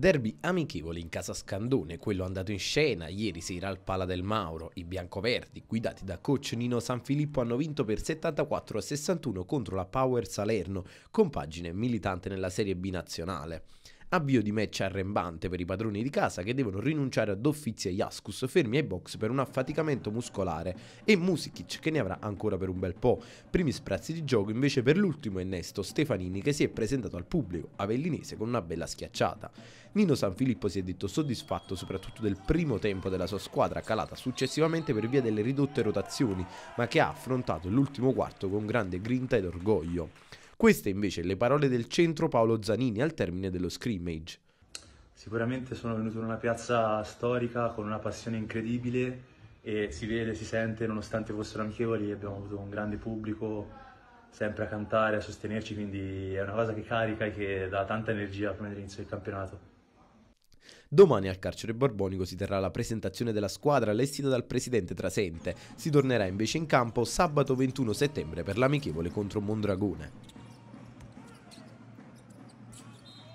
Derby amichevoli in casa Scandone, quello andato in scena ieri sera al Pala del Mauro. I biancoverdi, guidati da coach Nino Sanfilippo, hanno vinto per 74 a 61 contro la Power Salerno, compagine militante nella Serie B nazionale. Avvio di match arrembante per i padroni di casa che devono rinunciare ad Offizia e Jaskus fermi ai box per un affaticamento muscolare e Musikic che ne avrà ancora per un bel po'. Primi sprazzi di gioco invece per l'ultimo innesto Stefanini che si è presentato al pubblico avellinese con una bella schiacciata. Nino Sanfilippo si è detto soddisfatto soprattutto del primo tempo della sua squadra calata successivamente per via delle ridotte rotazioni ma che ha affrontato l'ultimo quarto con grande grinta ed orgoglio. Queste invece le parole del centro Paolo Zanini al termine dello scrimmage. Sicuramente sono venuto in una piazza storica con una passione incredibile e si vede, si sente, nonostante fossero amichevoli abbiamo avuto un grande pubblico sempre a cantare, a sostenerci, quindi è una cosa che carica e che dà tanta energia prima dell'inizio del campionato. Domani al carcere borbonico si terrà la presentazione della squadra allestita dal presidente Trasente. Si tornerà invece in campo sabato 21 settembre per l'amichevole contro Mondragone.